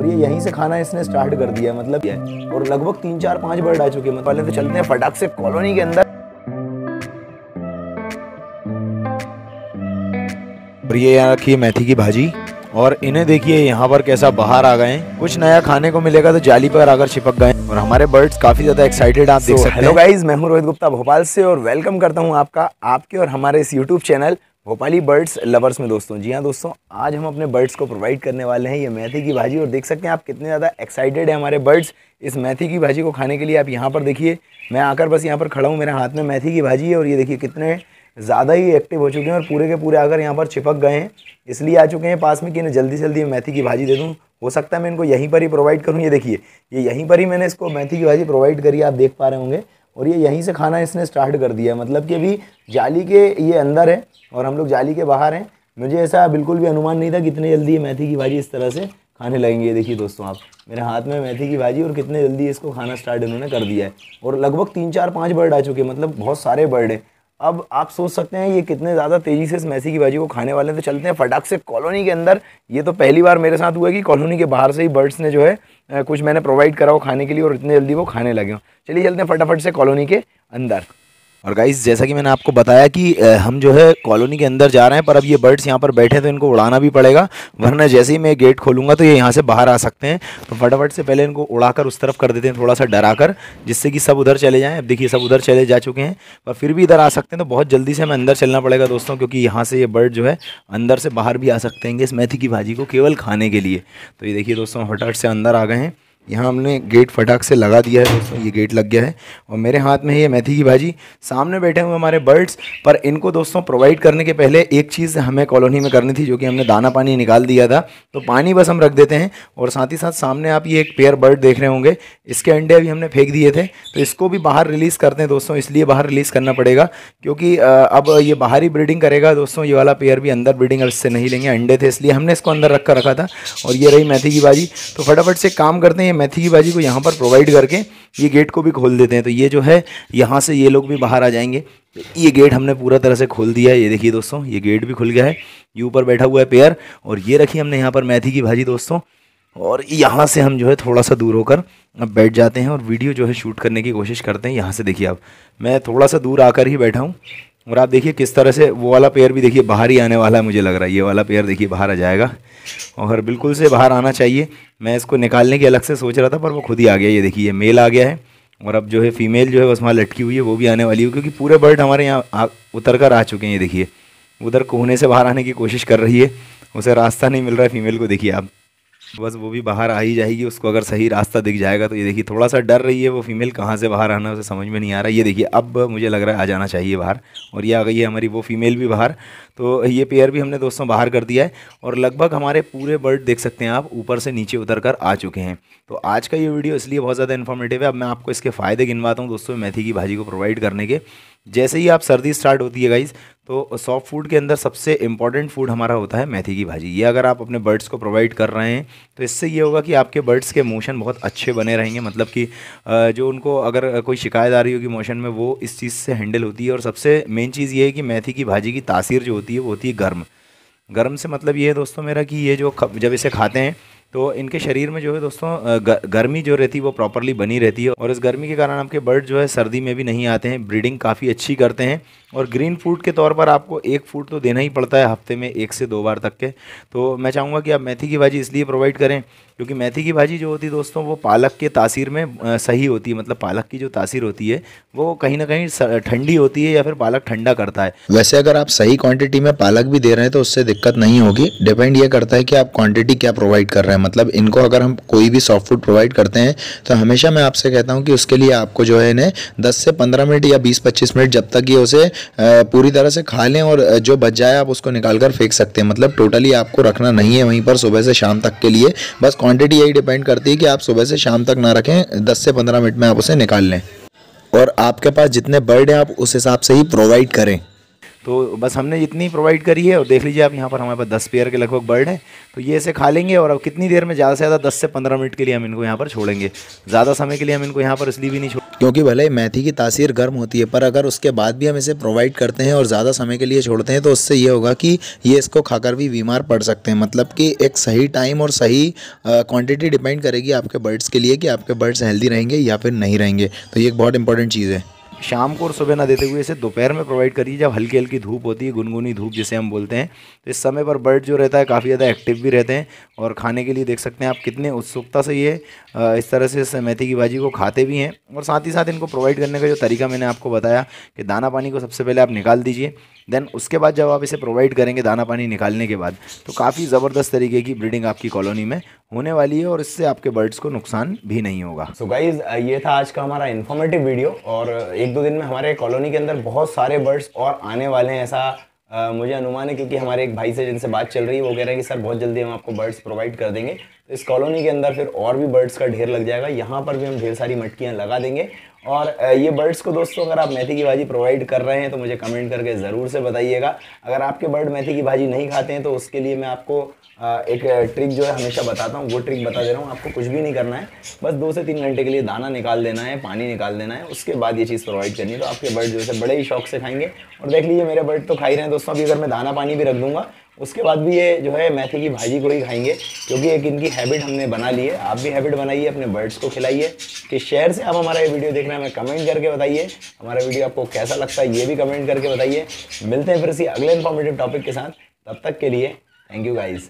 और ये यहीं से खाना इसने स्टार्ट कर दिया मतलब ये और लगभग तीन चार पांच बर्ड आ चुके हैं मतलब पहले तो चलते हैं फटाक से कॉलोनी के अंदर और ये यहाँ रखी है मेथी की भाजी और इन्हें देखिए यहाँ पर कैसा बाहर आ गए कुछ नया खाने को मिलेगा तो जाली पर आकर चिपक गए और हमारे बर्ड्स काफी ज्यादा एक्साइटेड आप so, देख सकते हैं हेलो गाइस मैं हूँ रोहित गुप्ता भोपाल से और वेलकम करता हूँ आपका आपके और हमारे इस YouTube channel Bhopali birds lovers में दोस्तों जी हाँ दोस्तों आज हम अपने बर्ड्स को प्रोवाइड करने वाले हैं ये मेथी की भाजी और देख सकते हैं आप कितने ज़्यादा एक्साइटेड है हमारे बर्ड्स इस मेथी की भाजी को खाने के लिए आप यहाँ पर देखिए मैं आकर बस यहाँ पर खड़ा हूँ मेरे हाथ में मेथी की भाजी है और ये देखिए कितने ज़्यादा ही एक्टिव हो चुके हैं और पूरे के पूरे आकर यहाँ पर चिपक गए हैं इसलिए आ चुके हैं पास में कि इन्हें जल्दी जल्दी मेथी की भाजी दे दूँ हो सकता है मैं इनको यहीं पर ही प्रोवाइड करूँ ये देखिए ये यहीं पर ही मैंने इसको मेथी की भाजी प्रोवाइड करी आप देख पा रहे होंगे और ये यहीं से खाना इसने स्टार्ट कर दिया मतलब कि अभी जाली के ये अंदर है और हम लोग जाली के बाहर हैं मुझे ऐसा बिल्कुल भी अनुमान नहीं था कितने जल्दी मेथी की भाजी इस तरह से खाने लगेंगे देखिए दोस्तों आप मेरे हाथ में मेथी की भाजी और कितने जल्दी इसको खाना स्टार्ट इन्होंने कर दिया है और लगभग तीन चार पाँच बर्ड आ चुके मतलब बहुत सारे बर्ड हैं अब आप सोच सकते हैं ये कितने ज़्यादा तेज़ी से इस मैसी की भाजी को खाने वाले हैं तो चलते हैं फटाक से कॉलोनी के अंदर ये तो पहली बार मेरे साथ हुआ कि कॉलोनी के बाहर से ही बर्ड्स ने जो है कुछ मैंने प्रोवाइड करा हो खाने के लिए और इतने जल्दी वो खाने लगे हों चलिए चलते हैं फटाफट से कॉलोनी के अंदर और गाइस जैसा कि मैंने आपको बताया कि हम जो है कॉलोनी के अंदर जा रहे हैं पर अब ये बर्ड्स यहाँ पर बैठे हैं तो इनको उड़ाना भी पड़ेगा वरना जैसे ही मैं गेट खोलूँगा तो ये यहाँ से बाहर आ सकते हैं तो फटाफट से पहले इनको उड़ाकर उस तरफ कर देते हैं थोड़ा सा डरा कर जिससे कि सब उधर चले जाएँ अब देखिए सब उधर चले जा चुके हैं पर फिर भी इधर आ सकते हैं तो बहुत जल्दी से हमें अंदर चलना पड़ेगा दोस्तों क्योंकि यहाँ से ये बर्ड जो है अंदर से बाहर भी आ सकते हैं इस मेथी की भाजी को केवल खाने के लिए तो ये देखिए दोस्तों फटाफट से अंदर आ गए हैं यहाँ हमने गेट फटाक से लगा दिया है दोस्तों ये गेट लग गया है और मेरे हाथ में है ये मेथी की भाजी सामने बैठे हुए हमारे बर्ड्स पर इनको दोस्तों प्रोवाइड करने के पहले एक चीज़ हमें कॉलोनी में करनी थी जो कि हमने दाना पानी निकाल दिया था तो पानी बस हम रख देते हैं और साथ ही साथ सामने आप ये एक पेयर बर्ड देख रहे होंगे इसके अंडे अभी हमने फेंक दिए थे तो इसको भी बाहर रिलीज़ करते हैं दोस्तों इसलिए बाहर रिलीज़ करना पड़ेगा क्योंकि अब ये ही ब्रीडिंग करेगा दोस्तों ये वाला पेयर भी अंदर ब्रीडिंग इससे नहीं लेंगे अंडे थे इसलिए हमने इसको अंदर रख कर रखा था और ये रही मेथी की भाजी तो फटाफट से काम करते हैं ये मेथी की भाजी को यहाँ पर प्रोवाइड करके ये गेट को भी खोल देते हैं तो ये जो है यहाँ से ये लोग भी बाहर आ जाएंगे ये गेट हमने पूरा तरह से खोल दिया है ये देखिए दोस्तों ये गेट भी खुल गया है ये ऊपर बैठा हुआ है पेयर और ये रखी हमने यहाँ पर मेथी की भाजी दोस्तों और यहाँ से हम जो है थोड़ा सा दूर होकर अब बैठ जाते हैं और वीडियो जो है शूट करने की कोशिश करते हैं यहाँ से देखिए आप मैं थोड़ा सा दूर आकर ही बैठा हूँ और आप देखिए किस तरह से वो वाला पेयर भी देखिए बाहर ही आने वाला है मुझे लग रहा है ये वाला पेयर देखिए बाहर आ जाएगा और बिल्कुल से बाहर आना चाहिए मैं इसको निकालने की अलग से सोच रहा था पर वो खुद ही आ गया ये देखिए मेल आ गया है और अब जो है फीमेल जो है बस वहाँ लटकी हुई है वो भी आने वाली है क्योंकि पूरे बर्ड हमारे यहाँ उतर कर आ चुके हैं ये देखिए उधर कोहने से बाहर आने की कोशिश कर रही है उसे रास्ता नहीं मिल रहा है फीमेल को देखिए आप बस वो भी बाहर आ ही जाएगी उसको अगर सही रास्ता दिख जाएगा तो ये देखिए थोड़ा सा डर रही है वो फीमेल कहाँ से बाहर आना उसे समझ में नहीं आ रहा ये देखिए अब मुझे लग रहा है आ जाना चाहिए बाहर और ये आ गई है हमारी वो फीमेल भी बाहर तो ये पेयर भी हमने दोस्तों बाहर कर दिया है और लगभग हमारे पूरे बर्ड देख सकते हैं आप ऊपर से नीचे उतर कर आ चुके हैं तो आज का ये वीडियो इसलिए बहुत ज़्यादा इन्फॉर्मेटिव है अब मैं आपको इसके फ़ायदे गिनवाता हूँ दोस्तों मेथी की भाजी को प्रोवाइड करने के जैसे ही आप सर्दी स्टार्ट होती है गाइज़ तो सॉफ्ट फूड के अंदर सबसे इंपॉर्टेंट फूड हमारा होता है मेथी की भाजी ये अगर आप अपने बर्ड्स को प्रोवाइड कर रहे हैं तो इससे ये होगा कि आपके बर्ड्स के मोशन बहुत अच्छे बने रहेंगे मतलब कि जो उनको अगर कोई शिकायत आ रही होगी मोशन में वो इस चीज़ से हैंडल होती है और सबसे मेन चीज़ ये है कि मेथी की भाजी की तासीर जो होती है होती है वो होती है गर्म गर्म से मतलब ये है दोस्तों मेरा कि ये जो जब इसे खाते हैं तो इनके शरीर में जो है दोस्तों गर्मी जो रहती है वो प्रॉपरली बनी रहती है और इस गर्मी के कारण आपके बर्ड जो है सर्दी में भी नहीं आते हैं ब्रीडिंग काफ़ी अच्छी करते हैं और ग्रीन फूड के तौर पर आपको एक फूड तो देना ही पड़ता है हफ्ते में एक से दो बार तक के तो मैं चाहूँगा कि आप मेथी की भाजी इसलिए प्रोवाइड करें क्योंकि मेथी की भाजी जो होती है दोस्तों वो पालक के तासीर में सही होती है मतलब पालक की जो तासीर होती है वो कहीं ना कहीं ठंडी होती है या फिर पालक ठंडा करता है वैसे अगर आप सही क्वान्टिटी में पालक भी दे रहे हैं तो उससे दिक्कत नहीं होगी डिपेंड ये करता है कि आप क्वान्टिटी क्या प्रोवाइड कर रहे हैं मतलब इनको अगर हम कोई भी सॉफ्ट फूड प्रोवाइड करते हैं तो हमेशा मैं आपसे कहता हूँ कि उसके लिए आपको जो है इन्हें दस से पंद्रह मिनट या बीस पच्चीस मिनट जब तक ये उसे पूरी तरह से खा लें और जो बच जाए आप उसको निकाल कर फेंक सकते हैं मतलब टोटली आपको रखना नहीं है वहीं पर सुबह से शाम तक के लिए बस क्वांटिटी यही डिपेंड करती है कि आप सुबह से शाम तक ना रखें दस से पंद्रह मिनट में आप उसे निकाल लें और आपके पास जितने बर्ड हैं आप उस हिसाब से ही प्रोवाइड करें तो बस हमने इतनी प्रोवाइड करी है और देख लीजिए आप यहाँ पर हमारे पास दस पेयर के लगभग बर्ड हैं तो ये इसे खा लेंगे और अब कितनी देर में ज़्यादा से ज़्यादा दस से पंद्रह मिनट के लिए हम इनको यहाँ पर छोड़ेंगे ज़्यादा समय के लिए हम इनको यहाँ पर इसलिए भी नहीं छोड़ क्योंकि भले ही मेथी की तासीर गर्म होती है पर अगर उसके बाद भी हम इसे प्रोवाइड करते हैं और ज़्यादा समय के लिए छोड़ते हैं तो उससे ये होगा कि ये इसको खाकर भी बीमार पड़ सकते हैं मतलब कि एक सही टाइम और सही क्वान्टिटी डिपेंड करेगी आपके बर्ड्स के लिए कि आपके बर्ड्स हेल्दी रहेंगे या फिर नहीं रहेंगे तो ये एक बहुत इंपॉर्टेंट चीज़ है शाम को और सुबह ना देते हुए इसे दोपहर में प्रोवाइड करिए जब हल्की हल्की धूप होती है गुनगुनी धूप जिसे हम बोलते हैं तो इस समय पर बर्ड जो रहता है काफ़ी ज़्यादा एक्टिव भी रहते हैं और खाने के लिए देख सकते हैं आप कितने उत्सुकता से ये इस तरह से मेथी की भाजी को खाते भी हैं और साथ ही साथ इनको प्रोवाइड करने का जो तरीका मैंने आपको बताया कि दाना पानी को सबसे पहले आप निकाल दीजिए देन उसके बाद जब आप इसे प्रोवाइड करेंगे दाना पानी निकालने के बाद तो काफ़ी ज़बरदस्त तरीके की ब्रीडिंग आपकी कॉलोनी में होने वाली है और इससे आपके बर्ड्स को नुकसान भी नहीं होगा सो so गाइज ये था आज का हमारा इन्फॉर्मेटिव वीडियो और एक दो दिन में हमारे कॉलोनी के अंदर बहुत सारे बर्ड्स और आने वाले हैं ऐसा आ, मुझे अनुमान है क्योंकि हमारे एक भाई से जिनसे बात चल रही है वो कह रहे हैं कि सर बहुत जल्दी हम आपको बर्ड्स प्रोवाइड कर देंगे तो इस कॉलोनी के अंदर फिर और भी बर्ड्स का ढेर लग जाएगा यहाँ पर भी हम ढेर सारी मटकियाँ लगा देंगे और ये बर्ड्स को दोस्तों अगर आप मेथी की भाजी प्रोवाइड कर रहे हैं तो मुझे कमेंट करके ज़रूर से बताइएगा अगर आपके बर्ड मेथी की भाजी नहीं खाते हैं तो उसके लिए मैं आपको एक ट्रिक जो है हमेशा बताता हूँ वो ट्रिक बता दे रहा हूँ आपको कुछ भी नहीं करना है बस दो से तीन घंटे के लिए दाना निकाल देना है पानी निकाल देना है उसके बाद ये चीज़ प्रोवाइड करनी है तो आपके बर्ड जो है बड़े ही शौक से खाएंगे और देख लीजिए मेरे बर्ड तो खा ही रहे हैं दोस्तों अभी अगर मैं दाना पानी भी रख दूँगा उसके बाद भी ये जो है मेथी की भाजी को ही खाएंगे क्योंकि एक इनकी हैबिट हमने बना ली है आप भी हैबिट बनाइए अपने बर्ड्स को खिलाइए कि शहर से आप हमारा ये वीडियो देख रहे हैं हमें कमेंट करके बताइए हमारा वीडियो आपको कैसा लगता है ये भी कमेंट करके बताइए मिलते हैं फिर इसी अगले इन्फॉर्मेटिव टॉपिक के साथ तब तक के लिए थैंक यू गाइज़